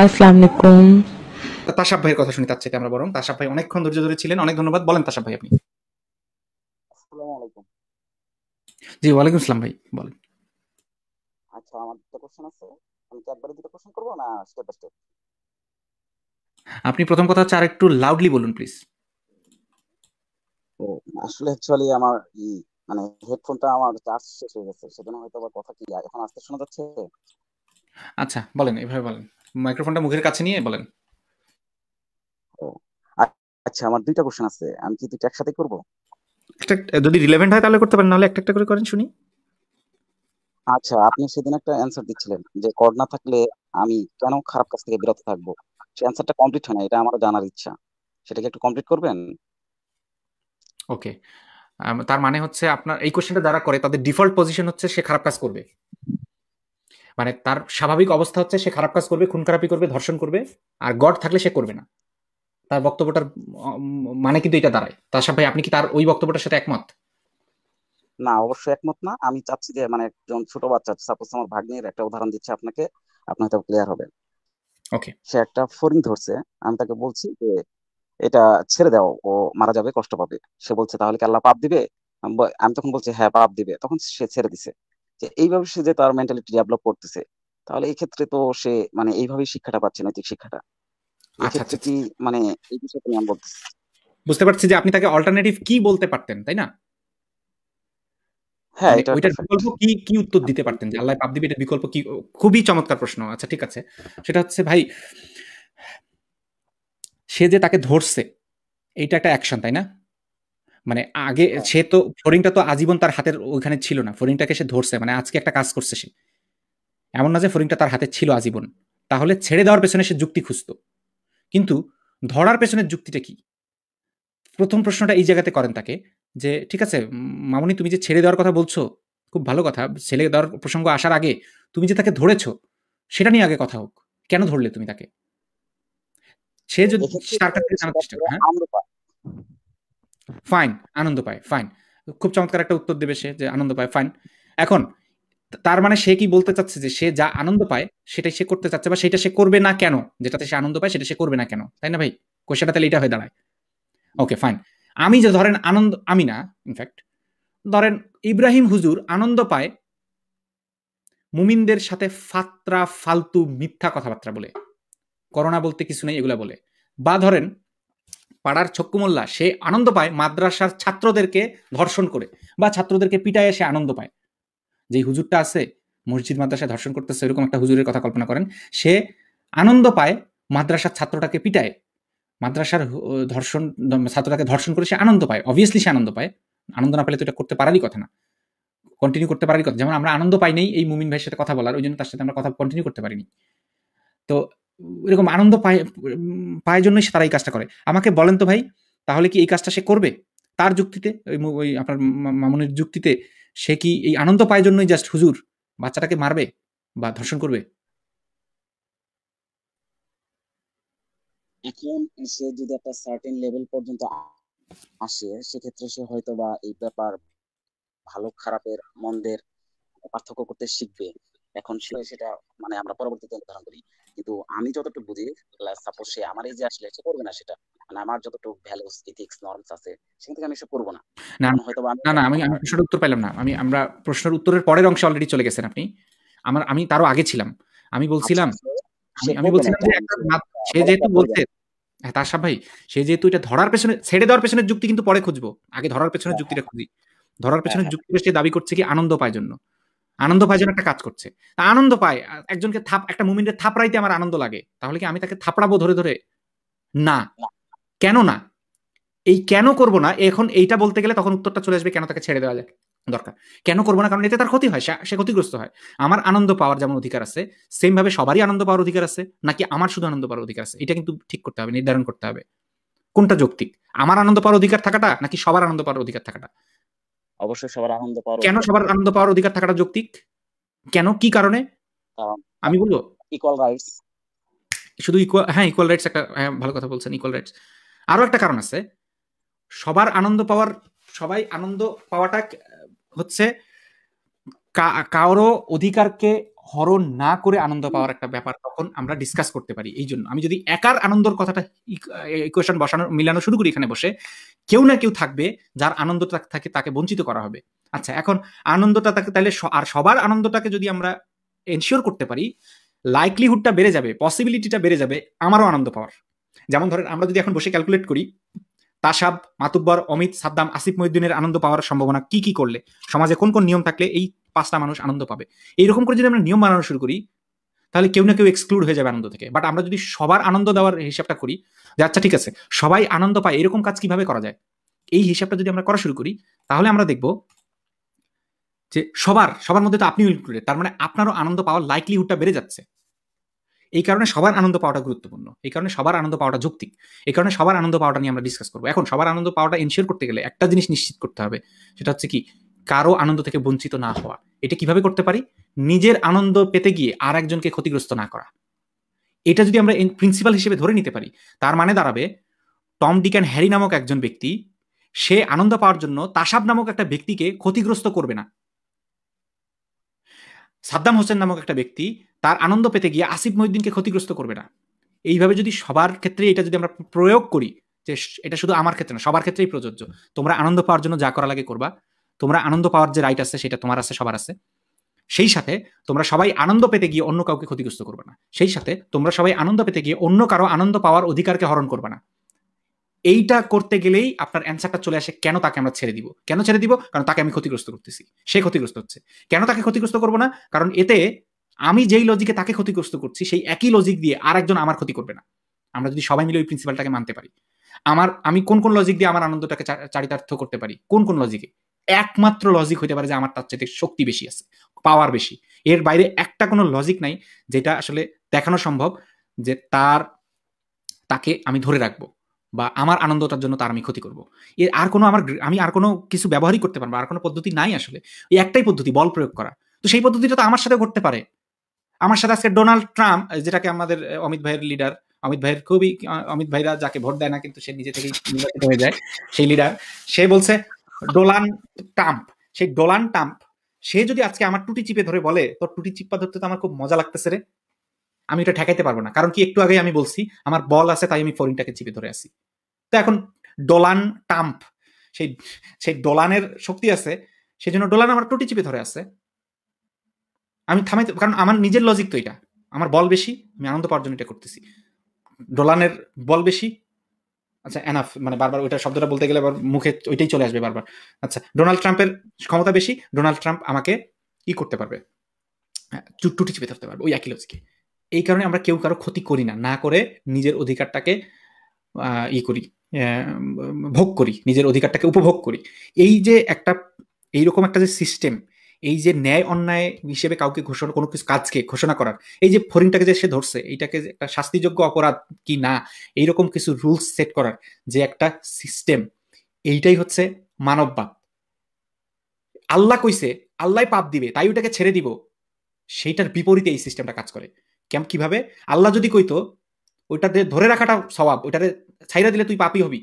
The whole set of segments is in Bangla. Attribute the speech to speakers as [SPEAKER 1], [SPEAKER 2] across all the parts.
[SPEAKER 1] আসসালামু আলাইকুম ভাইয়ের কথা শুনি তার আমরা বরং তাসাব ভাই অনেকক্ষণ ধৈর্য ধরে ছিলেন অনেক ধন্যবাদ বলেন ভাই আপনি
[SPEAKER 2] আসসালামু আলাইকুম
[SPEAKER 1] জি ভাই বলেন
[SPEAKER 2] আচ্ছা আমার কোশ্চেন আছে আমি কি একবারে দুটো কোশ্চেন করব না স্টেপ বাই স্টেপ
[SPEAKER 1] আপনি প্রথম কথা হচ্ছে আরেকটু লাউডলি বলুন প্লিজ
[SPEAKER 2] ও আসলে অ্যাকচুয়ালি আমার মানে হেডফোনটা আমার চার্জ শেষ হয়ে গেছে সেজন্য হয়তো আবার কথা কি এখন আসতে শোনা যাচ্ছে
[SPEAKER 1] আচ্ছা বলেন এভাবে বলেন মাইক্রোফোনটা মুখের কাছে নিয়ে বলেন
[SPEAKER 2] আচ্ছা আমার দুইটা কোশ্চেন আছে আমি কি দুইটা একসাথে করব
[SPEAKER 1] একটা যদি রিলেভেন্ট হয় তাহলে করতে পারেন নাহলে একটা একটা করে করেন শুনি
[SPEAKER 2] আচ্ছা আপনি সেদিন একটা অ্যানসার দিচ্ছিলেন যে কর্ড না থাকলে আমি কেন খারাপ কাজ থেকে বিরত থাকব সেই অ্যানসারটা কমপ্লিট হয় না এটা আমার জানার ইচ্ছা সেটা কি একটু কমপ্লিট করবেন
[SPEAKER 1] ওকে তার মানে হচ্ছে আপনার এই কোশ্চেনটা যারা করে তাদের ডিফল্ট পজিশন হচ্ছে সে খারাপ কাজ করবে মানে তার স্বাভাবিক অবস্থা হচ্ছে সে খারাপ কাজ করবে খুন খারাপি করবে ধর্ষণ করবে আর গড থাকলে সে করবে না তার বক্তব্যটার মানে কিন্তু এটা দাঁড়ায় তার সাথে আপনি কি তার ওই বক্তব্যটার সাথে একমত
[SPEAKER 2] না অবশ্যই একমত না আমি চাচ্ছি যে মানে একজন ছোট বাচ্চা সাপোজ আমার ভাগ্নির একটা উদাহরণ দিচ্ছি আপনাকে আপনার তো ক্লিয়ার হবে ওকে সে একটা ফোরিং ধরছে আমি তাকে বলছি যে এটা ছেড়ে দাও ও মারা যাবে কষ্ট পাবে সে বলছে তাহলে কি আল্লাহ পাপ দিবে আমি তখন বলছি হ্যাঁ পাপ দিবে তখন সে ছেড়ে দিছে যে এইভাবে সে যে তার মেন্টালিটি ডেভেলপ করতেছে তাহলে এই ক্ষেত্রে তো সে মানে এইভাবেই শিক্ষাটা পাচ্ছে নৈতিক শিক্ষাটা আচ্ছা, আচ্ছা, আচ্ছা। কি মানে এই আমি বলতেছি
[SPEAKER 1] বুঝতে পারছি যে আপনি তাকে অল্টারনেটিভ কি বলতে পারতেন তাই না হ্যাঁ ওইটার বিকল্প কি কি উত্তর দিতে পারতেন যে আল্লাহ পাপ দিবে বিকল্প কি খুবই চমৎকার প্রশ্ন আচ্ছা ঠিক আছে সেটা হচ্ছে ভাই সে যে তাকে ধরছে এইটা একটা অ্যাকশন তাই না মানে আগে আচ্ছা। সে তো ফোরিংটা তো আজীবন তার হাতের ওইখানে ছিল না ফোরিংটাকে সে ধরছে মানে আজকে একটা কাজ করছে সে এমন না যে ফোরিংটা তার হাতে ছিল আজীবন তাহলে ছেড়ে দেওয়ার পেছনে সে যুক্তি খুঁজত কিন্তু ধরার পেছনের যুক্তিটা কি প্রথম প্রশ্নটা এই জায়গাতে করেন তাকে যে ঠিক আছে মামনি তুমি যে ছেড়ে দেওয়ার কথা বলছো খুব ভালো কথা ছেলে দেওয়ার প্রসঙ্গ আসার আগে তুমি যে তাকে ধরেছ সেটা নিয়ে আগে কথা হোক কেন ধরলে তুমি তাকে সে যদি চেষ্টা ফাইন আনন্দ পায় ফাইন খুব চমৎকার একটা উত্তর দেবে সে যে আনন্দ পায় ফাইন এখন তার মানে সে কি বলতে চাচ্ছে যে সে যা আনন্দ পায় সেটাই সে করতে চাচ্ছে বা সেটা সে করবে না কেন যেটাতে সে আনন্দ পায় সেটা সে করবে না কেন তাই না ভাই কোশ্চেনটা তাহলে এটা হয়ে দাঁড়ায় ওকে ফাইন আমি যে ধরেন আনন্দ আমি না ইনফ্যাক্ট ধরেন ইব্রাহিম হুজুর আনন্দ পায় মুমিনদের সাথে ফাত্রা ফালতু মিথ্যা কথাবার্তা বলে করোনা বলতে কিছু নেই এগুলা বলে বা ধরেন পাড়ার ছক্কুমোল্লা মোল্লা সে আনন্দ পায় মাদ্রাসার ছাত্রদেরকে ধর্ষণ করে বা ছাত্রদেরকে পিটায় সে আনন্দ পায় যেই হুজুরটা আছে মসজিদ মাদ্রাসায় ধর্ষণ করতেছে এরকম একটা হুজুরের কথা কল্পনা করেন সে আনন্দ পায় মাদ্রাসার ছাত্রটাকে পিটায় মাদ্রাসার ধর্ষণ ছাত্রটাকে ধর্ষণ করে সে আনন্দ পায় অবভিয়াসলি সে আনন্দ পায় আনন্দ না পেলে তো এটা করতে পারারই কথা না কন্টিনিউ করতে পারারই কথা যেমন আমরা আনন্দ পাইনি এই মুমিন ভাইয়ের সাথে কথা বলার ওই জন্য তার সাথে আমরা কথা কন্টিনিউ করতে পারিনি তো এরকম আনন্দ পায় পায় জন্যই তারা এই কাজটা করে আমাকে বলেন তো ভাই তাহলে কি এই কাজটা সে করবে তার যুক্তিতে ওই আপনার মামুনের যুক্তিতে সে কি এই আনন্দ পায় জন্যই জাস্ট হুজুর বাচ্চাটাকে মারবে বা ধর্ষণ করবে
[SPEAKER 2] এখন সে যদি একটা সার্টেন লেভেল পর্যন্ত আসে সেক্ষেত্রে সে হয়তো বা এই ব্যাপার ভালো খারাপের মন্দের পার্থক্য করতে শিখবে এখন সে হ্যাঁ। সেটা মানে আমরা পরবর্তীতে নির্ধারণ করি কিন্তু আমি যতটুকু বুঝি সাপোজ সে আমার এই যে আসলে সে করবে না সেটা মানে আমার যতটুকু ভ্যালুস ইথিক্স নর্মস আছে সেখান থেকে আমি সে করবো না
[SPEAKER 1] হয়তো না না আমি আমি প্রশ্নের উত্তর পেলাম না আমি আমরা প্রশ্নের উত্তরের পরের অংশে অলরেডি চলে গেছেন আপনি আমার আমি তারও আগে ছিলাম আমি বলছিলাম আচ্ছা, আচ্ছা, আমি বলছিলাম সে যেহেতু বলছে হ্যাঁ তার ভাই সে যেহেতু এটা ধরার পেছনে ছেড়ে দেওয়ার পেছনের যুক্তি কিন্তু পরে খুঁজবো আগে ধরার পেছনের হ্যাঁ, যুক্তিটা হ্যাঁ। খুঁজি ধরার পেছনের যুক্তিটা সে দাবি করছে কি আনন্দ পায় জন্য আনন্দ পায় যেন একটা কাজ করছে তা আনন্দ পায় একজনকে থাপ একটা মুমিনের থাপড়াইতে আমার আনন্দ লাগে তাহলে কি আমি তাকে থাপড়াবো ধরে ধরে না কেন না এই কেন করব না এখন এইটা বলতে গেলে তখন উত্তরটা চলে আসবে কেন তাকে ছেড়ে দেওয়া যায় দরকার কেন করবো না কারণ এতে তার ক্ষতি হয় সে ক্ষতিগ্রস্ত হয় আমার আনন্দ পাওয়ার যেমন অধিকার আছে সেম ভাবে সবারই আনন্দ পাওয়ার অধিকার আছে নাকি আমার শুধু আনন্দ পাওয়ার অধিকার আছে এটা কিন্তু ঠিক করতে হবে নির্ধারণ করতে হবে কোনটা যৌক্তিক আমার আনন্দ পাওয়ার অধিকার থাকাটা নাকি সবার আনন্দ পাওয়ার অধিকার থাকাটা
[SPEAKER 2] অবশ্যই সবার আনন্দ পাওয়ার কেন সবার
[SPEAKER 1] আনন্দ পাওয়ার অধিকার থাকাটা যৌক্তিক কেন কি কারণে আমি বলবো ইকুয়াল রাইটস শুধু ইকুয়াল হ্যাঁ ইকুয়াল রাইটস একটা হ্যাঁ ভালো কথা বলছেন ইকুয়াল রাইটস আরো একটা কারণ আছে সবার আনন্দ পাওয়ার সবাই আনন্দ পাওয়াটা হচ্ছে কারো অধিকারকে হরণ না করে আনন্দ পাওয়ার একটা ব্যাপার তখন আমরা ডিসকাস করতে পারি এই জন্য আমি যদি একার আনন্দর কথাটা ইকুয়েশন বসানো মিলানো শুরু করি এখানে বসে কেউ না কেউ থাকবে যার আনন্দ থাকে তাকে বঞ্চিত করা হবে আচ্ছা এখন আনন্দটা তাকে তাহলে আর সবার আনন্দটাকে যদি আমরা এনশিওর করতে পারি লাইকলিহুডটা বেড়ে যাবে পসিবিলিটিটা বেড়ে যাবে আমারও আনন্দ পাওয়ার যেমন ধরেন আমরা যদি এখন বসে ক্যালকুলেট করি তাসাব মাতুব্বর অমিত সাদ্দাম আসিফ মহিউদ্দিনের আনন্দ পাওয়ার সম্ভাবনা কি কি করলে সমাজে কোন কোন নিয়ম থাকলে এই পাঁচটা মানুষ আনন্দ পাবে এইরকম করে যদি আমরা নিয়ম বানানো শুরু করি তাহলে কেউ না কেউ এক্সক্লুড হয়ে যাবে আনন্দ থেকে বাট আমরা যদি সবার আনন্দ দেওয়ার হিসাবটা করি যে আচ্ছা ঠিক আছে সবাই আনন্দ পায় এরকম কাজ কিভাবে করা যায় এই হিসাবটা যদি আমরা করা শুরু করি তাহলে আমরা দেখব যে সবার সবার মধ্যে তো আপনিও ইনক্লুডেড তার মানে আপনারও আনন্দ পাওয়ার লাইকলিহুডটা বেড়ে যাচ্ছে এই কারণে সবার আনন্দ পাওয়াটা গুরুত্বপূর্ণ এই কারণে সবার আনন্দ পাওয়াটা যৌক্তিক এই কারণে সবার আনন্দ পাওয়াটা নিয়ে আমরা ডিসকাস করবো এখন সবার আনন্দ পাওয়াটা এনশিওর করতে গেলে একটা জিনিস নিশ্চিত করতে হবে সেটা হচ্ছে কি কারো আনন্দ থেকে বঞ্চিত না হওয়া এটা কিভাবে করতে পারি নিজের আনন্দ পেতে গিয়ে আর একজনকে ক্ষতিগ্রস্ত না করা এটা যদি আমরা প্রিন্সিপাল হিসেবে ধরে নিতে পারি তার মানে দাঁড়াবে টম ডিক অ্যান্ড হ্যারি নামক একজন ব্যক্তি সে আনন্দ পাওয়ার জন্য তাসাব নামক একটা ব্যক্তিকে ক্ষতিগ্রস্ত করবে না সাদ্দাম হোসেন নামক একটা ব্যক্তি তার আনন্দ পেতে গিয়ে আসিফ মহিউদ্দিনকে ক্ষতিগ্রস্ত করবে না এইভাবে যদি সবার ক্ষেত্রে এটা যদি আমরা প্রয়োগ করি যে এটা শুধু আমার ক্ষেত্রে না সবার ক্ষেত্রেই প্রযোজ্য তোমরা আনন্দ পাওয়ার জন্য যা করা লাগে করবা তোমরা আনন্দ পাওয়ার যে রাইট আছে সেটা তোমার আছে সবার আছে সেই সাথে তোমরা সবাই আনন্দ পেতে গিয়ে অন্য কাউকে ক্ষতিগ্রস্ত করবে না সেই সাথে তোমরা সবাই আনন্দ পেতে গিয়ে অন্য কারো আনন্দ পাওয়ার অধিকারকে হরণ করবে না এইটা করতে গেলেই আপনার অ্যান্সারটা চলে আসে কেন তাকে আমরা ছেড়ে দিব কেন ছেড়ে দিব কারণ তাকে আমি ক্ষতিগ্রস্ত করতেছি সে ক্ষতিগ্রস্ত হচ্ছে কেন তাকে ক্ষতিগ্রস্ত করবো না কারণ এতে আমি যেই লজিকে তাকে ক্ষতিগ্রস্ত করছি সেই একই লজিক দিয়ে আর একজন আমার ক্ষতি করবে না আমরা যদি সবাই মিলে ওই প্রিন্সিপালটাকে মানতে পারি আমার আমি কোন কোন লজিক দিয়ে আমার আনন্দটাকে চারিতার্থ করতে পারি কোন কোন লজিকে একমাত্র লজিক হইতে পারে যে আমার তার চাইতে শক্তি বেশি আছে পাওয়ার বেশি এর বাইরে একটা কোনো লজিক নাই যেটা আসলে দেখানো সম্ভব যে তার তাকে আমি ধরে রাখবো বা আমার আনন্দটার জন্য তার আমি ক্ষতি করবো এর আর কোনো আমার আমি আর কোনো কিছু ব্যবহারই করতে পারবো আর কোনো পদ্ধতি নাই আসলে এই একটাই পদ্ধতি বল প্রয়োগ করা তো সেই পদ্ধতিটা তো আমার সাথে ঘটতে পারে আমার সাথে আজকে ডোনাল্ড ট্রাম্প যেটাকে আমাদের অমিত ভাইয়ের লিডার অমিত ভাইয়ের খুবই অমিত ভাইরা যাকে ভোট দেয় না কিন্তু সে নিজে থেকেই নির্বাচিত হয়ে যায় সেই লিডার সে বলছে ডোলান টাম্প সেই ডোলান টাম্প সে যদি আজকে আমার টুটি চিপে ধরে বলে তোর টুটি চিপা ধরতে তো আমার খুব মজা লাগতেছে রে আমি এটা ঠেকাইতে পারবো না কারণ কি একটু আগে আমি বলছি আমার বল আছে তাই আমি ফরিনটাকে চিপে ধরে আসি তো এখন ডোলান টাম্প সেই সেই ডোলানের শক্তি আছে সেই জন্য ডোলান আমার টুটি চিপে ধরে আছে আমি থামাইতে কারণ আমার নিজের লজিক তো এটা আমার বল বেশি আমি আনন্দ পাওয়ার জন্য এটা করতেছি ডোলানের বল বেশি আচ্ছা এনাফ মানে বারবার ওইটা শব্দটা বলতে গেলে মুখে ওইটাই চলে আসবে বারবার আচ্ছা ডোনাল্ড ট্রাম্পের ক্ষমতা বেশি ডোনাল্ড ট্রাম্প আমাকে ই করতে পারবে হ্যাঁ, টুটি চেপে থাকতে পারবে ওই একই লজিকে এই কারণে আমরা কেউ কারো ক্ষতি করি না না করে নিজের অধিকারটাকে ই ইয়ে করি ভোগ করি নিজের অধিকারটাকে উপভোগ করি এই যে একটা এইরকম একটা যে সিস্টেম এই যে ন্যায় অন্যায় হিসেবে কাউকে ঘোষণা কোনো কিছু কাজকে ঘোষণা করার এই যে ফরিংটাকে যে সে ধরছে এইটাকে একটা শাস্তিযোগ্য অপরাধ কি না এইরকম কিছু রুলস সেট করার যে একটা সিস্টেম এইটাই হচ্ছে মানববাদ আল্লাহ কইছে আল্লাহ পাপ দিবে তাই ওটাকে ছেড়ে দিব সেইটার বিপরীতে এই সিস্টেমটা কাজ করে কেম কিভাবে আল্লাহ যদি কইতো ওইটাতে ধরে রাখাটা স্বভাব ওইটাতে ছাইরা দিলে তুই পাপই হবি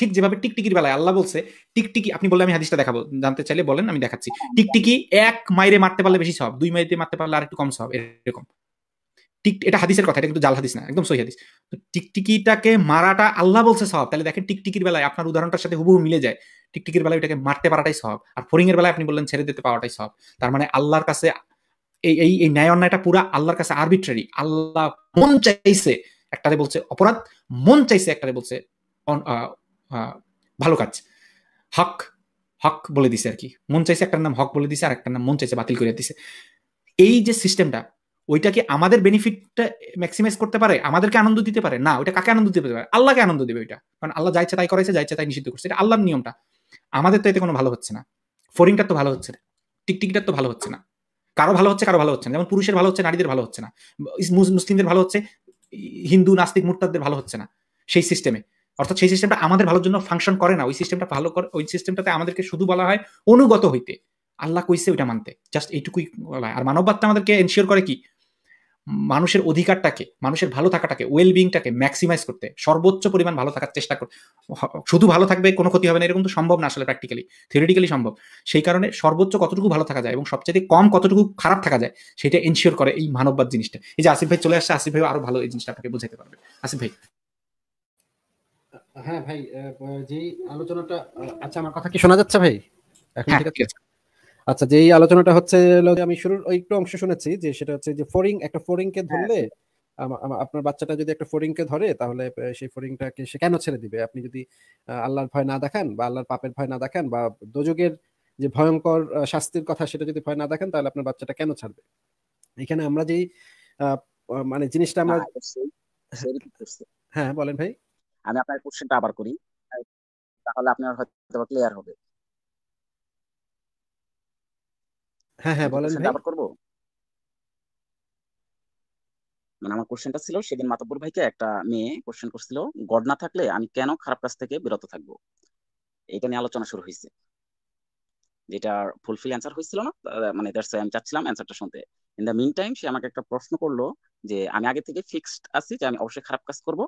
[SPEAKER 1] ঠিক যেভাবে টিকটিকির বেলায় আল্লাহ বলছে টিকটিকি আপনি বললে আমি হাদিসটা দেখাবো জানতে চাইলে বলেন আমি দেখাচ্ছি টিকটিকি এক মাইরে মারতে পারলে বেশি সব দুই মাইরে মারতে পারলে আর একটু কম সব এরকম টিক এটা হাদিসের কথা এটা কিন্তু জাল হাদিস না একদম সহি হাদিস তো টিকটিকিটাকে মারাটা আল্লাহ বলছে সব তাহলে দেখেন টিকটিকির বেলায় আপনার উদাহরণটার সাথে হুবহু মিলে যায় টিকটিকির বেলায় ওটাকে মারতে পারাটাই সব আর এর বেলায় আপনি বললেন ছেড়ে দিতে পাওয়াটাই সব তার মানে আল্লাহর কাছে এই এই এই ন্যায় অন্যায়টা পুরা আল্লাহর কাছে আরবিট্রারি আল্লাহ মন চাইছে একটারে বলছে অপরাধ মন চাইছে একটারে বলছে হ্যাঁ, ভালো কাজ হক হক বলে দিছে আর কি মন চাইছে একটার নাম হক বলে দিছে আর একটার নাম মন চাইছে বাতিল করে দিছে এই যে সিস্টেমটা ওইটা কি আমাদের বেনিফিটটা ম্যাক্সিমাইজ করতে পারে আমাদেরকে আনন্দ দিতে পারে না ওইটা কাকে আনন্দ দিতে পারে আল্লাহকে আনন্দ দেবে ওইটা কারণ আল্লাহ যাইছে তাই করেছে যাইছে তাই নিষিদ্ধ করছে এটা আল্লাহর নিয়মটা আমাদের তো এতে কোনো ভালো হচ্ছে না ফোরিংটার তো ভালো হচ্ছে না টিকটিকটার তো ভালো হচ্ছে না কারো ভালো হচ্ছে কারো ভালো হচ্ছে না যেমন পুরুষের ভালো হচ্ছে নারীদের ভালো হচ্ছে না মুসলিমদের ভালো হচ্ছে হিন্দু নাস্তিক মুরতাদের ভালো হচ্ছে না সেই সিস্টেমে অর্থাৎ সেই সিস্টেমটা আমাদের ভালোর জন্য ফাংশন করে না ওই সিস্টেমটা ভালো করে ওই সিস্টেমটাতে আমাদেরকে শুধু বলা হয় অনুগত হইতে আল্লাহ কইছে ওইটা মানতে জাস্ট এইটুকুই বলা হয় আর মানববাদটা আমাদেরকে এনশিওর করে কি মানুষের অধিকারটাকে মানুষের ভালো থাকাটাকে ওয়েলবিংটাকে ম্যাক্সিমাইজ করতে সর্বোচ্চ পরিমাণ ভালো থাকার চেষ্টা করতে শুধু ভালো থাকবে কোনো ক্ষতি হবে না এরকম তো সম্ভব না আসলে প্র্যাকটিক্যালি থিওরিটিক্যালি সম্ভব সেই কারণে সর্বোচ্চ কতটুকু ভালো থাকা যায় এবং সবচেয়ে কম কতটুকু খারাপ থাকা যায় সেটা এনশিওর করে এই মানববাদ জিনিসটা এই যে আসিফ ভাই চলে আসছে আসিফ ভাই আরও ভালো এই জিনিসটা
[SPEAKER 3] আপনাকে বুঝাতে পারবে আসিফ ভাই হ্যাঁ ভাই যে আলোচনাটা আচ্ছা আমার কথা কি শোনা যাচ্ছে ভাই এখন হ্যাঁ, ঠিক আছে আচ্ছা যে আলোচনাটা হচ্ছে আমি শুরুর একটু অংশ শুনেছি যে সেটা হচ্ছে যে একটা কে হ্যাঁ, ধরলে আপনার বাচ্চাটা যদি একটা কে ধরে তাহলে সেই সে কেন ছেড়ে দিবে আপনি যদি আল্লাহর ভয় না দেখান বা আল্লাহর পাপের ভয় না দেখান বা দোযোগের যে ভয়ঙ্কর শাস্তির কথা সেটা যদি ভয় না দেখেন তাহলে আপনার বাচ্চাটা কেন ছাড়বে এখানে আমরা যেই মানে জিনিসটা আমরা
[SPEAKER 2] হ্যাঁ, হ্যাঁ বলেন ভাই আমি আপনার কোশ্চেনটা আবার করি তাহলে আপনার হয়তো ক্লিয়ার হবে হ্যাঁ হ্যাঁ বলেন ভাই আবার করব মানে আমার কোশ্চেনটা ছিল সেদিন মাতব্বর ভাইকে একটা মেয়ে কোশ্চেন করছিল গড না থাকলে আমি কেন খারাপ কাজ থেকে বিরত থাকবো এটা নিয়ে আলোচনা শুরু হয়েছে যেটা ফুলফিল অ্যান্সার হয়েছিল না মানে দ্যাটস আমি চাচ্ছিলাম অ্যান্সারটা শুনতে ইন দ্য মিন টাইম সে আমাকে একটা প্রশ্ন করলো যে আমি আগে থেকে ফিক্সড আছি যে আমি অবশ্যই খারাপ কাজ করব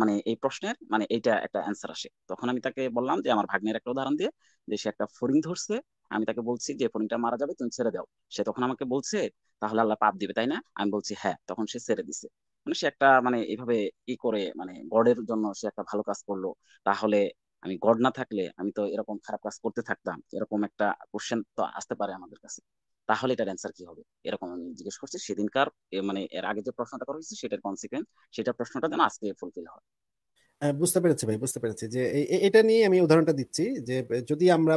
[SPEAKER 2] মানে এই প্রশ্নের মানে এটা একটা অ্যান্সার আসে তখন আমি তাকে বললাম যে আমার ভাগ্নের একটা উদাহরণ দিয়ে যে সে একটা ফরিং ধরছে আমি তাকে বলছি যে ফরিংটা মারা যাবে তুমি ছেড়ে দাও সে তখন আমাকে বলছে তাহলে আল্লাহ পাপ দিবে তাই না আমি বলছি হ্যাঁ তখন সে ছেড়ে দিছে মানে সে একটা মানে এইভাবে ই করে মানে গডের জন্য সে একটা ভালো কাজ করলো তাহলে আমি গড না থাকলে আমি তো এরকম খারাপ কাজ করতে থাকতাম এরকম একটা কোশ্চেন তো আসতে পারে আমাদের কাছে তাহলে এটার অ্যান্সার কি হবে এরকম আমি জিজ্ঞেস করছি সেদিনকার মানে এর আগে যে প্রশ্নটা করা হয়েছে সেটার কনসিকুয়েন্স সেটা প্রশ্নটা যেন আজকে ফুলফিল হয়
[SPEAKER 3] হ্যাঁ, বুঝতে পেরেছি ভাই বুঝতে পেরেছি যে এটা নিয়ে আমি উদাহরণটা দিচ্ছি যে যদি আমরা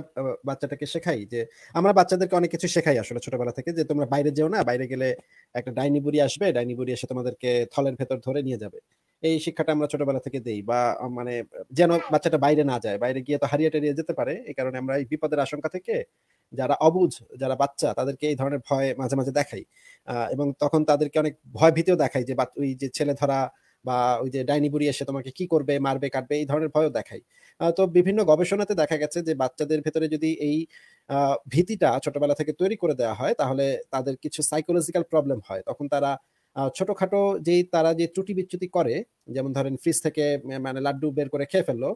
[SPEAKER 3] বাচ্চাটাকে শেখাই যে আমরা বাচ্চাদেরকে অনেক কিছু শেখাই আসলে ছোটবেলা থেকে যে তোমরা বাইরে যেও না বাইরে গেলে একটা ডাইনি বুড়ি আসবে ডাইনি বুড়ি এসে তোমাদেরকে থলের ভেতর ধরে নিয়ে যাবে এই শিক্ষাটা আমরা ছোটবেলা থেকে দেই বা মানে যেন বাচ্চাটা বাইরে না যায় বাইরে গিয়ে তো হারিয়ে টারিয়ে যেতে পারে এই কারণে আমরা এই বিপদের আশঙ্কা থেকে যারা অবুঝ যারা বাচ্চা তাদেরকে এই ধরনের ভয় মাঝে মাঝে দেখাই এবং তখন তাদেরকে অনেক ভয় ভীতিও দেখাই যে ওই যে ছেলে ধরা বা ওই যে ডাইনি বুড়ি এসে তোমাকে কি করবে মারবে কাটবে এই ধরনের ভয়ও দেখাই তো বিভিন্ন গবেষণাতে দেখা গেছে যে বাচ্চাদের ভেতরে যদি এই ভীতিটা ছোটবেলা থেকে তৈরি করে দেওয়া হয় তাহলে তাদের কিছু সাইকোলজিক্যাল প্রবলেম হয় তখন তারা ছোটখাটো যেই তারা যে ত্রুটি বিচ্যুতি করে যেমন ধরেন ফ্রিজ থেকে মানে লাড্ডু বের করে খেয়ে ফেললো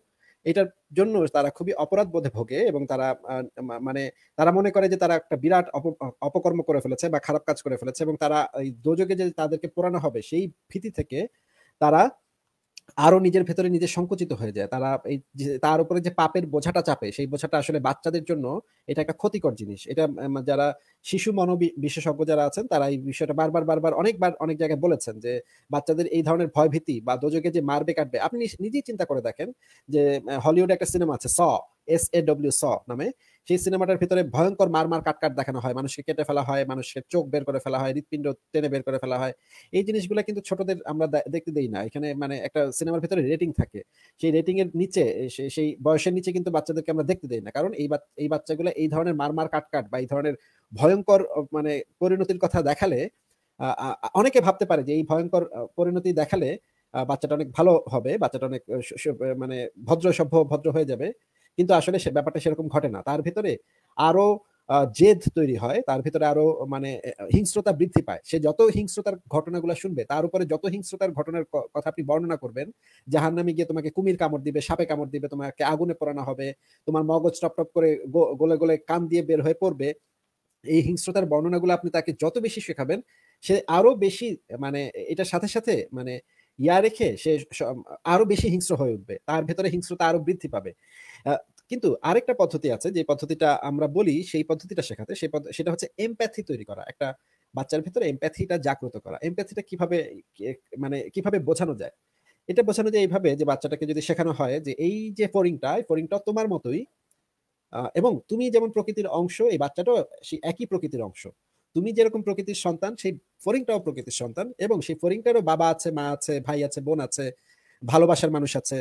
[SPEAKER 3] এটার জন্য তারা খুবই অপরাধ বোধে ভোগে এবং তারা মানে তারা মনে করে যে তারা একটা বিরাট অপকর্ম করে ফেলেছে বা খারাপ কাজ করে ফেলেছে এবং তারা এই দোজকে যে তাদেরকে পোড়ানো হবে সেই ভীতি থেকে তারা আরো নিজের ভেতরে নিজে সংকুচিত হয়ে যায় তারা এই তার উপরে যে পাপের বোঝাটা চাপে সেই বোঝাটা আসলে বাচ্চাদের জন্য এটা একটা ক্ষতিকর জিনিস এটা যারা শিশু মনো বিশেষজ্ঞ যারা আছেন তারা এই বিষয়টা বারবার বারবার অনেকবার অনেক জায়গায় বলেছেন যে বাচ্চাদের এই ধরনের ভয়ভীতি বা দোজকে যে মারবে কাটবে আপনি নিজেই চিন্তা করে দেখেন যে হলিউডে একটা সিনেমা আছে স এস এ ডব্লিউ স নামে সেই সিনেমাটার ভিতরে ভয়ঙ্কর মারমার কাটকাট দেখানো হয় মানুষকে কেটে ফেলা হয় মানুষের চোখ বের করে ফেলা হয় হৃৎপিণ্ড টেনে বের করে ফেলা হয় এই জিনিসগুলো কিন্তু ছোটদের আমরা দেখতে দেই না এখানে মানে একটা সিনেমার ভিতরে রেটিং থাকে সেই রেটিং এর নিচে সেই বয়সের নিচে কিন্তু বাচ্চাদেরকে আমরা দেখতে দেই না কারণ এই এই বাচ্চাগুলো এই ধরনের মারমার কাটকাট বা এই ধরনের ভয়ঙ্কর মানে পরিণতির কথা দেখালে অনেকে ভাবতে পারে যে এই ভয়ঙ্কর পরিণতি দেখালে বাচ্চাটা অনেক ভালো হবে বাচ্চাটা অনেক মানে ভদ্র সভ্য ভদ্র হয়ে যাবে কিন্তু আসলে সে ব্যাপারটা সেরকম ঘটে না তার ভিতরে আরো জেদ তৈরি হয় তার ভিতরে আরো মানে হিংস্রতা বৃদ্ধি পায় সে যত হিংস্রতার ঘটনাগুলো শুনবে তার উপরে যত হিংস্রতার ঘটনার কথা আপনি বর্ণনা করবেন জাহার নামে গিয়ে তোমাকে কুমির কামড় দিবে সাপে কামড় দিবে তোমাকে আগুনে পড়ানো হবে তোমার মগজ টপ টপ করে গোলে গোলে কান দিয়ে বের হয়ে পড়বে এই হিংস্রতার বর্ণনাগুলো আপনি তাকে যত বেশি শেখাবেন সে আরো বেশি মানে এটার সাথে সাথে মানে ইয়া রেখে সে আরো বেশি হিংস্র হয়ে উঠবে তার ভেতরে হিংস্রতা আরো বৃদ্ধি পাবে কিন্তু আরেকটা পদ্ধতি আছে যে পদ্ধতিটা আমরা বলি সেই পদ্ধতিটা শেখাতে সেই সেটা হচ্ছে এমপ্যাথি তৈরি করা একটা বাচ্চার ভিতরে এমপ্যাথিটা জাগ্রত করা এমপ্যাথিটা কিভাবে মানে কিভাবে বোঝানো যায় এটা বোঝানো যায় এইভাবে যে বাচ্চাটাকে যদি শেখানো হয় যে এই যে ফরিংটা ফরিংটা তোমার মতোই এবং তুমি যেমন প্রকৃতির অংশ এই বাচ্চাটাও সেই একই প্রকৃতির অংশ তুমি যেরকম প্রকৃতির সন্তান সেই ফরিংটাও প্রকৃতির সন্তান এবং সেই ফরিংটারও বাবা আছে মা আছে ভাই আছে বোন আছে ভালোবাসার মানুষ আছে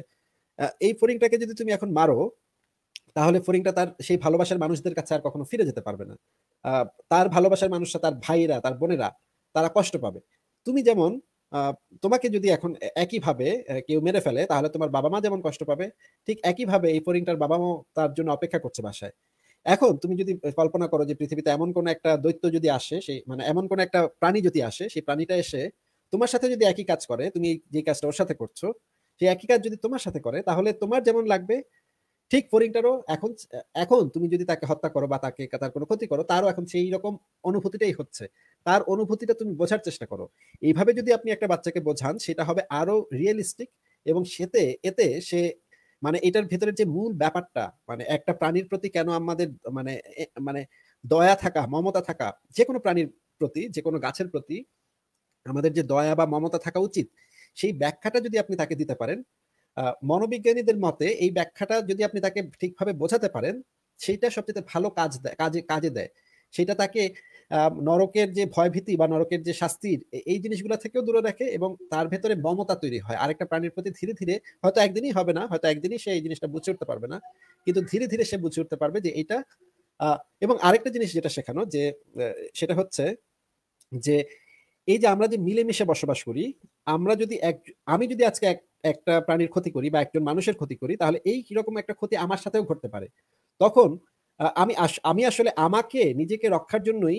[SPEAKER 3] এই ফরিংটাকে যদি তুমি এখন মারো তাহলে ফরিংটা তার সেই ভালোবাসার মানুষদের কাছে আর কখনো ফিরে যেতে পারবে না তার ভালোবাসার মানুষরা তার ভাইরা তার বোনেরা তারা কষ্ট পাবে তুমি যেমন তোমাকে যদি এখন একইভাবে কেউ মেরে ফেলে তাহলে তোমার বাবা মা যেমন কষ্ট পাবে ঠিক একইভাবে এই ফরিংটার বাবা মাও তার জন্য অপেক্ষা করছে বাসায় এখন তুমি যদি কল্পনা করো যে পৃথিবীতে এমন কোন একটা দৈত্য যদি আসে সেই মানে এমন কোন একটা প্রাণী যদি আসে সেই প্রাণীটা এসে তোমার সাথে যদি একই কাজ করে তুমি যে কাজটা ওর সাথে করছো সেই একই কাজ যদি তোমার সাথে করে তাহলে তোমার যেমন লাগবে ঠিক ফরিংটারও এখন এখন তুমি যদি তাকে হত্যা করো বা তাকে তার কোনো ক্ষতি করো তারও এখন সেই রকম অনুভূতিটাই হচ্ছে তার অনুভূতিটা তুমি বোঝার চেষ্টা করো এইভাবে যদি আপনি একটা বাচ্চাকে বোঝান সেটা হবে আরো রিয়েলিস্টিক এবং সেতে এতে সে মানে এটার ভেতরে যে মূল ব্যাপারটা মানে একটা প্রাণীর প্রতি কেন আমাদের মানে মানে দয়া থাকা মমতা থাকা যে কোনো প্রাণীর প্রতি যে কোনো গাছের প্রতি আমাদের যে দয়া বা মমতা থাকা উচিত সেই ব্যাখ্যাটা যদি আপনি তাকে দিতে পারেন মনোবিজ্ঞানীদের মতে এই ব্যাখ্যাটা যদি আপনি তাকে ঠিকভাবে বোঝাতে পারেন সেইটা সবচেয়ে ভালো কাজ দেয় কাজে কাজে দেয় সেটা তাকে নরকের যে ভয়ভীতি বা নরকের যে শাস্তির এই জিনিসগুলো থেকেও দূরে রাখে এবং তার ভেতরে মমতা তৈরি হয় আরেকটা প্রাণীর প্রতি ধীরে ধীরে হয়তো একদিনই হবে না হয়তো একদিনই সে এই জিনিসটা বুঝে উঠতে পারবে না কিন্তু ধীরে ধীরে সে বুঝে উঠতে পারবে যে এটা এবং আরেকটা জিনিস যেটা শেখানো যে সেটা হচ্ছে যে এই যে আমরা যে মিলেমিশে বসবাস করি আমরা যদি এক আমি যদি আজকে এক একটা প্রাণীর ক্ষতি করি বা একজন মানুষের ক্ষতি করি তাহলে এই কিরকম একটা ক্ষতি আমার সাথেও ঘটতে পারে তখন আমি আমি আসলে আমাকে নিজেকে রক্ষার জন্যই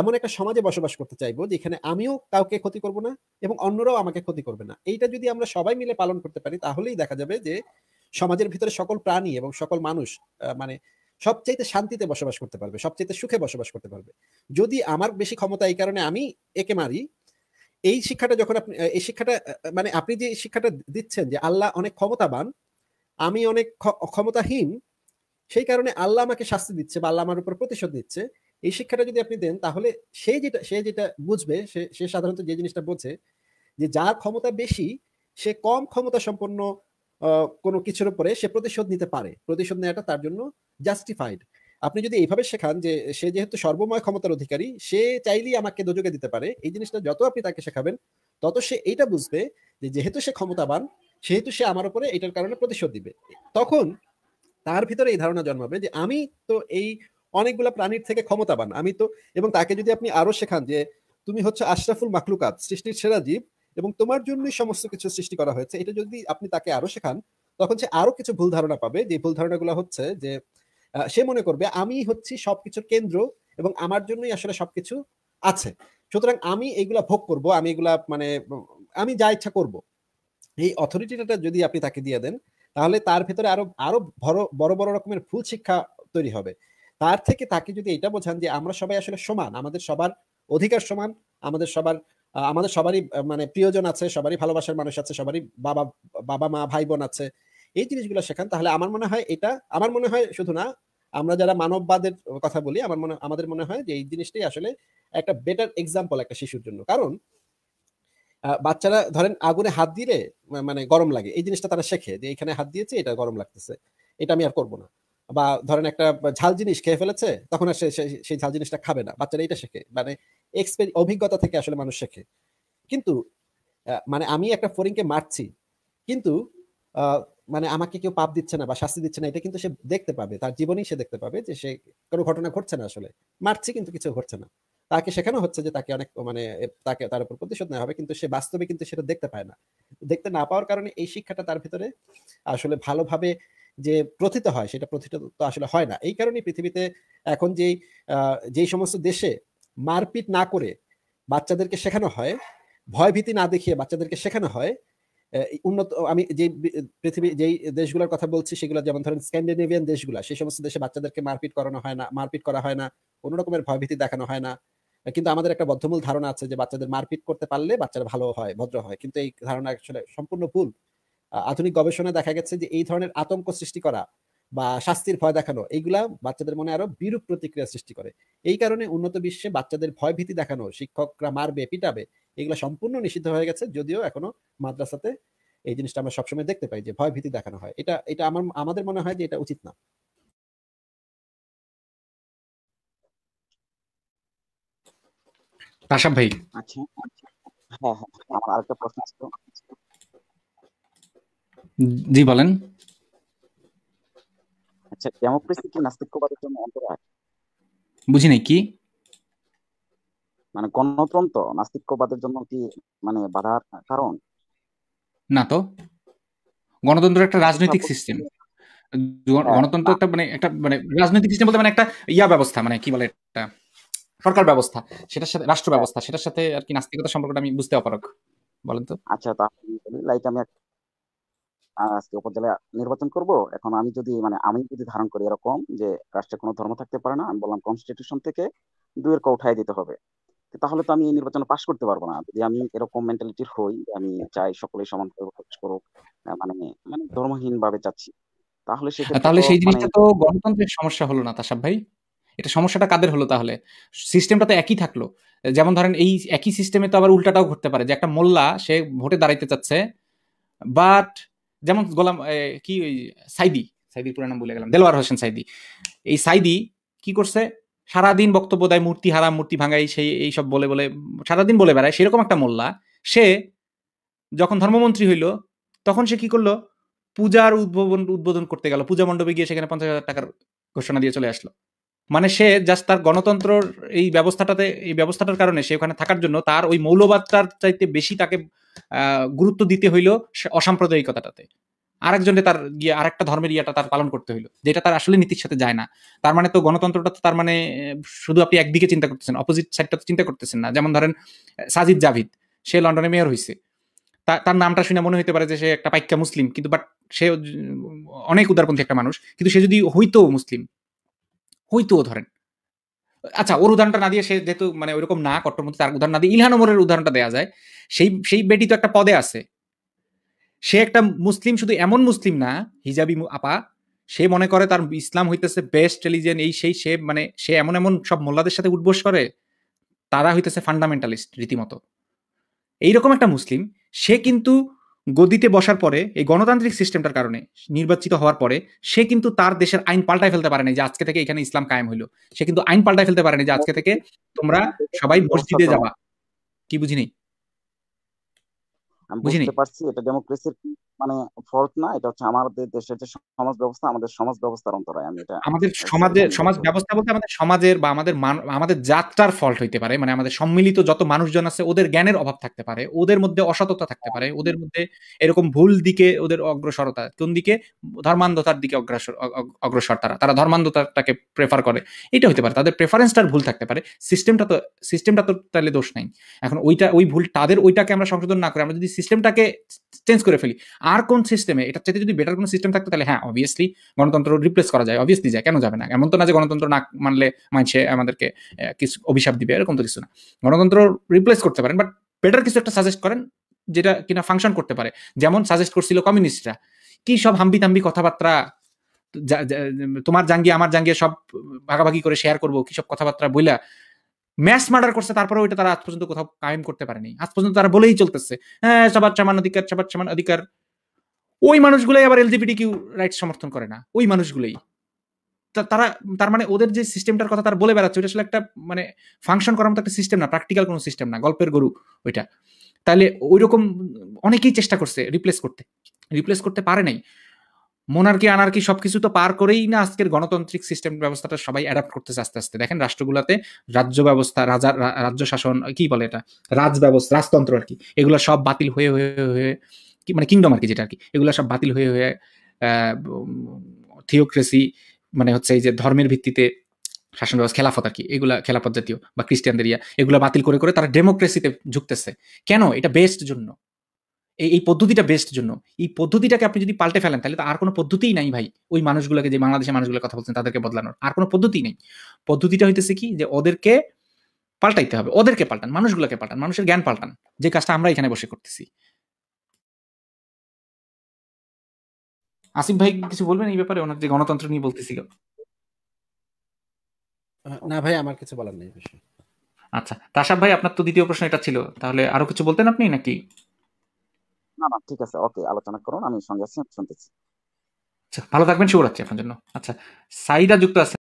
[SPEAKER 3] এমন একটা সমাজে বসবাস করতে চাইবো যেখানে আমিও কাউকে ক্ষতি করব না এবং অন্যরাও আমাকে ক্ষতি করবে না এইটা যদি আমরা সবাই মিলে পালন করতে পারি তাহলেই দেখা যাবে যে সমাজের ভিতরে সকল প্রাণী এবং সকল মানুষ মানে সবচাইতে শান্তিতে বসবাস করতে পারবে সবচাইতে সুখে বসবাস করতে পারবে যদি আমার বেশি ক্ষমতা এই কারণে আমি একে মারি এই শিক্ষাটা যখন আপনি এই শিক্ষাটা মানে আপনি যে শিক্ষাটা দিচ্ছেন যে আল্লাহ অনেক ক্ষমতাবান আমি অনেক ক্ষমতাহীন সেই কারণে আল্লাহ আমাকে শাস্তি দিচ্ছে বা আল্লাহ আমার উপর প্রতিশোধ দিচ্ছে এই শিক্ষাটা যদি আপনি দেন তাহলে সে যেটা সে যেটা বুঝবে সে সে সাধারণত যে জিনিসটা বলছে যে যার ক্ষমতা বেশি সে কম ক্ষমতা সম্পন্ন কোনো কিছুর উপরে সে প্রতিশোধ নিতে পারে প্রতিশোধ নেওয়াটা তার জন্য জাস্টিফাইড আপনি যদি এইভাবে শেখান যে সে যেহেতু সর্বময় ক্ষমতার অধিকারী সে চাইলেই আমাকে দোযোগে দিতে পারে এই জিনিসটা যত আপনি তাকে শেখাবেন তত সে এইটা বুঝবে যে যেহেতু সে ক্ষমতাবান সেহেতু সে আমার উপরে এটার কারণে প্রতিশোধ দিবে তখন তার ভিতরে এই ধারণা জন্মাবে যে আমি তো এই অনেকগুলো প্রাণীর থেকে ক্ষমতাবান আমি তো এবং তাকে যদি আপনি আরো শেখান যে তুমি হচ্ছে আশরাফুল মাকলুকাত সৃষ্টির সেরা জীব এবং তোমার জন্যই সমস্ত কিছু সৃষ্টি করা হয়েছে এটা যদি আপনি তাকে আরো শেখান তখন সে আরো কিছু ভুল ধারণা পাবে যে ভুল ধারণাগুলো হচ্ছে যে সে মনে করবে আমি হচ্ছি সবকিছুর কেন্দ্র এবং আমার জন্যই আসলে সবকিছু আছে সুতরাং আমি এইগুলা ভোগ করব আমি এগুলা মানে আমি যা ইচ্ছা করব এই অথরিটিটা যদি আপনি তাকে দিয়ে দেন তাহলে তার ভেতরে আরো আরো বড় বড় রকমের ভুল শিক্ষা তৈরি হবে তার থেকে তাকে যদি এটা বোঝান যে আমরা সবাই আসলে সমান আমাদের সবার অধিকার সমান আমাদের সবার আমাদের সবারই মানে প্রিয়জন আছে সবারই ভালোবাসার মানুষ আছে সবারই বাবা বাবা মা ভাই বোন আছে এই জিনিসগুলো শেখান তাহলে আমার মনে হয় এটা আমার মনে হয় শুধু না আমরা যারা মানববাদের কথা বলি আমার মনে আমাদের মনে হয় যে এই জিনিসটাই আসলে একটা বেটার এক্সাম্পল একটা শিশুর জন্য কারণ বাচ্চারা ধরেন আগুনে হাত দিলে মানে গরম লাগে এই জিনিসটা তারা শেখে যে এখানে হাত দিয়েছে এটা গরম লাগতেছে এটা আমি আর করবো না বা ধরেন একটা ঝাল জিনিস খেয়ে ফেলেছে তখন আর সেই ঝাল জিনিসটা খাবে না বাচ্চারা এটা শেখে মানে অভিজ্ঞতা থেকে আসলে মানুষ শেখে কিন্তু মানে আমি একটা ফোরিংকে মারছি কিন্তু মানে আমাকে কেউ পাপ দিচ্ছে না বা শাস্তি দিচ্ছে না এটা কিন্তু সে দেখতে পাবে তার জীবনেই সে দেখতে পাবে যে সে কোনো ঘটনা ঘটছে না আসলে মারছে কিন্তু কিছু ঘটছে না তাকে শেখানো হচ্ছে যে তাকে অনেক মানে তাকে তার উপর প্রতিশোধ নেওয়া হবে কিন্তু সে বাস্তবে কিন্তু সেটা দেখতে পায় না দেখতে না পাওয়ার কারণে এই শিক্ষাটা তার ভিতরে আসলে ভালোভাবে যে প্রথিত হয় সেটা প্রথিত তো আসলে হয় না এই কারণে পৃথিবীতে এখন যেই যেই সমস্ত দেশে মারপিট না করে বাচ্চাদেরকে শেখানো হয় ভয়ভীতি না দেখিয়ে বাচ্চাদেরকে শেখানো হয় উন্নত আমি যে পৃথিবী যেই দেশগুলোর কথা বলছি সেগুলো যেমন ধরেন স্ক্যান্ডিনেভিয়ান দেশগুলো সেই সমস্ত দেশে বাচ্চাদেরকে মারপিট করানো হয় না মারপিট করা হয় না কোনো রকমের ভয়ভীতি দেখানো হয় না কিন্তু আমাদের একটা বদ্ধমূল ধারণা আছে যে বাচ্চাদের মারপিট করতে পারলে বাচ্চারা ভালো হয় ভদ্র হয় কিন্তু এই ধারণা আসলে সম্পূর্ণ ভুল আধুনিক গবেষণা দেখা গেছে যে এই ধরনের আতঙ্ক সৃষ্টি করা বা শাস্তির ভয় দেখানো এইগুলা বাচ্চাদের মনে আরো বিরূপ প্রতিক্রিয়া সৃষ্টি করে এই কারণে উন্নত বিশ্বে বাচ্চাদের ভয় ভীতি দেখানো শিক্ষকরা মারবে পিটাবে এগুলো সম্পূর্ণ নিষিদ্ধ হয়ে গেছে যদিও এখনো মাদ্রাসাতে এই জিনিসটা আমরা সবসময় দেখতে পাই যে ভয় ভীতি দেখানো হয় এটা এটা আমার আমাদের মনে হয় যে এটা উচিত না
[SPEAKER 2] ভাই আচ্ছা, আচ্ছা হ্যাঁ হ্যাঁ আমার আরেকটা প্রশ্ন আছে জি বলেন আচ্ছা ডেমোক্রেসি কি নাস্তিক্যবাদের জন্য অন্তরায় বুঝি নাই কি মানে গণতন্ত্র নাস্তিক্যবাদের জন্য কি মানে বাধার কারণ
[SPEAKER 1] না তো গণতন্ত্র একটা রাজনৈতিক সিস্টেম হ্যাঁ, গণতন্ত্র একটা মানে একটা মানে রাজনৈতিক সিস্টেম বলতে মানে একটা ইয়া ব্যবস্থা মানে কি বলে একটা সরকার ব্যবস্থা সেটার সাথে রাষ্ট্র ব্যবস্থা সেটার সাথে আর কি নাস্তিকতা সম্পর্কটা আমি বুঝতে অপারক বলেন তো
[SPEAKER 2] আচ্ছা তাহলে লাইক আমি একটা আজকে উপজেলা নির্বাচন করব এখন আমি যদি মানে আমি যদি ধারণ করি এরকম যে রাষ্ট্রে কোনো ধর্ম থাকতে পারে না আমি বললাম কনস্টিটিউশন থেকে দুয়ের ক উঠাই দিতে হবে তাহলে তো আমি এই নির্বাচন পাস করতে পারবো না যদি আমি এরকম মেন্টালিটির হই আমি চাই সকলেই সমান প্রকাশ করুক মানে মানে ধর্মহীন ভাবে চাচ্ছি তাহলে হ্যাঁ, তাহলে সেই মানে জিনিসটা তো
[SPEAKER 1] গণতন্ত্রের সমস্যা হলো না তাসাব ভাই এটা সমস্যাটা কাদের হলো তাহলে সিস্টেমটা তো একই থাকলো যেমন ধরেন এই একই সিস্টেমে তো আবার উল্টাটাও ঘটতে পারে যে একটা মোল্লা সে ভোটে দাঁড়াইতে চাচ্ছে বাট যেমন গোলাম কি ওই সাইদি সাইদির পুরো নাম বলে গেলাম দেলোয়ার হোসেন সাইদি এই সাইদি কি করছে সারাদিন বক্তব্য দেয় মূর্তি হারাম মূর্তি ভাঙাই সেই এইসব বলে বলে সারাদিন বলে বেড়ায় সেরকম একটা মোল্লা সে যখন ধর্মমন্ত্রী হইল তখন সে কি করলো পূজার উদ্বোধন উদ্বোধন করতে গেল পূজা মণ্ডপে গিয়ে সেখানে পঞ্চাশ হাজার টাকার ঘোষণা দিয়ে চলে আসলো মানে সে জাস্ট তার গণতন্ত্রর এই ব্যবস্থাটাতে এই ব্যবস্থাটার কারণে সে ওখানে থাকার জন্য তার ওই মৌলবাদটার চাইতে বেশি তাকে গুরুত্ব দিতে হইলো অসাম্প্রদায়িকতাটাতে আরেকজনে তার গিয়ে আরেকটা ধর্মের ইয়াটা তার পালন করতে হইলো যেটা তার আসলে নীতির সাথে যায় না তার মানে তো গণতন্ত্রটা তো তার মানে শুধু আপনি একদিকে চিন্তা করতেছেন অপোজিট সাইডটা তো চিন্তা করতেছেন না যেমন ধরেন সাজিদ জাভিদ সে লন্ডনে মেয়র হয়েছে তার নামটা শুনে মনে হতে পারে যে সে একটা পাইকা মুসলিম কিন্তু বাট সে অনেক উদারপন্থী একটা মানুষ কিন্তু সে যদি হইতো মুসলিম হইতো ধরেন আচ্ছা ওর উদাহরণটা না দিয়ে সে যেহেতু মানে ওইরকম না কট্টর মধ্যে তার উদাহরণ না দিয়ে ইলহান ওমরের উদাহরণটা দেওয়া যায় সেই সেই বেটি তো একটা পদে আছে সে একটা মুসলিম শুধু এমন মুসলিম না হিজাবি আপা সে মনে করে তার ইসলাম হইতেছে বেস্ট রিলিজিয়ান এই সেই সে মানে সে এমন এমন সব মোল্লাদের সাথে উদ্বোস করে তারা হইতেছে ফান্ডামেন্টালিস্ট রীতিমতো এইরকম একটা মুসলিম সে কিন্তু গদিতে বসার পরে এই গণতান্ত্রিক সিস্টেমটার কারণে নির্বাচিত হওয়ার পরে সে কিন্তু তার দেশের আইন পাল্টায় ফেলতে পারেনি যে আজকে থেকে এখানে ইসলাম কায়েম হইলো সে কিন্তু আইন পাল্টায় ফেলতে পারেনি যে আজকে থেকে তোমরা সবাই মসজিদে যাবা কি বুঝিনি
[SPEAKER 2] আমি বুঝতে পারছি এটা ডেমোক্রেসির মানে ফল্ট না এটা হচ্ছে আমাদের দেশের যে সমাজ ব্যবস্থা আমাদের সমাজ ব্যবস্থার অন্তরায় আমি এটা
[SPEAKER 1] আমাদের সমাজের সমাজ ব্যবস্থা বলতে আমাদের সমাজের বা আমাদের আমাদের যাত্রার ফল্ট হইতে পারে মানে আমাদের সম্মিলিত যত মানুষজন আছে ওদের জ্ঞানের অভাব থাকতে পারে ওদের মধ্যে অসততা থাকতে পারে ওদের মধ্যে এরকম ভুল দিকে ওদের অগ্রসরতা কোন দিকে ধর্মান্ধতার দিকে অগ্রসর অগ্রসর তারা তারা ধর্মান্ধতাটাকে প্রেফার করে এটা হতে পারে তাদের প্রেফারেন্সটার ভুল থাকতে পারে সিস্টেমটা তো সিস্টেমটা তো তাহলে দোষ নাই এখন ওইটা ওই ভুল তাদের ওইটাকে আমরা সংশোধন না করে আমরা যদি সিস্টেমটাকে চেঞ্জ করে ফেলি আর কোন সিস্টেমে এটা চাইতে যদি বেটার কোনো সিস্টেম থাকতো তাহলে হ্যাঁ অবভিয়াসলি গণতন্ত্র রিপ্লেস করা যায় অবভিয়াসলি যায় কেন যাবে না এমন তো না যে গণতন্ত্র না মানলে মানছে আমাদেরকে কিছু অভিশাপ দিবে এরকম তো কিছু না গণতন্ত্র রিপ্লেস করতে পারেন বাট বেটার কিছু একটা সাজেস্ট করেন যেটা কিনা ফাংশন করতে পারে যেমন সাজেস্ট করছিল কমিউনিস্টরা কি সব হাম্বি তাম্বি কথাবার্তা তোমার জাঙ্গি আমার জাঙ্গি সব ভাগাভাগি করে শেয়ার করবো কি সব কথাবার্তা বইলা ম্যাস মার্ডার করছে তারপরে ওইটা তারা আজ পর্যন্ত কোথাও কায়েম করতে পারেনি আজ পর্যন্ত তারা বলেই চলতেছে হ্যাঁ সবার সমান অধিকার সবার সমান অধিকার ওই মানুষগুলোই আবার এলজিবিটি কিউ রাইটস সমর্থন করে না ওই মানুষগুলোই তারা তার মানে ওদের যে সিস্টেমটার কথা তারা বলে বেড়াচ্ছে ওটা আসলে একটা মানে ফাংশন করার মতো একটা সিস্টেম না প্র্যাকটিক্যাল কোনো সিস্টেম না গল্পের গরু ওইটা তাহলে ওই রকম অনেকেই চেষ্টা করছে রিপ্লেস করতে রিপ্লেস করতে পারে নাই মোনার্কি আনার্কি সব কিছু তো পার করেই না আজকের গণতান্ত্রিক সিস্টেম ব্যবস্থাটা সবাই অ্যাডাপ্ট করতেছে আস্তে আস্তে দেখেন রাষ্ট্রগুলোতে রাজ্য ব্যবস্থা রাজা রাজ্য শাসন কি বলে এটা রাজ ব্যবস্থা রাজতন্ত্র আর কি এগুলো সব বাতিল হয়ে হয়ে হয়ে মানে কিংডম আর কি যেটা আর কি এগুলো সব বাতিল হয়ে হয়ে থিওক্রেসি মানে হচ্ছে এই যে ধর্মের ভিত্তিতে শাসন ব্যবস্থা খেলাফত আর কি এগুলা খেলাফত জাতীয় বা খ্রিস্টানদের ইয়া এগুলো বাতিল করে করে তারা ডেমোক্রেসিতে ঝুঁকতেছে কেন এটা বেস্ট জন্য এই এই পদ্ধতিটা বেস্ট জন্য এই পদ্ধতিটাকে আপনি যদি পাল্টে ফেলেন তাহলে তো আর কোনো পদ্ধতিই নাই ভাই ওই মানুষগুলোকে যে বাংলাদেশের মানুষগুলো কথা বলছেন তাদেরকে বদলানোর আর কোনো পদ্ধতি নেই পদ্ধতিটা হইতেছে কি যে ওদেরকে পাল্টাইতে হবে ওদেরকে পাল্টান মানুষগুলোকে পাল্টান মানুষের জ্ঞান পাল্টান যে কাজটা আমরা এখানে বসে করতেছি আসিফ ভাই কিছু বলবেন এই ব্যাপারে ওনার যে গণতন্ত্র নিয়ে বলতেছিল
[SPEAKER 3] না ভাই আমার কিছু বলার নেই
[SPEAKER 1] আচ্ছা তাসাব ভাই আপনার তো দ্বিতীয় প্রশ্ন এটা ছিল তাহলে আরো কিছু বলতেন আপনি নাকি
[SPEAKER 2] না না ঠিক আছে ওকে আলোচনা করুন আমি সঙ্গে আছি শুনতেছি আচ্ছা ভালো থাকবেন শুভ রাখছি আপনার জন্য আচ্ছা সাইদা যুক্ত আছে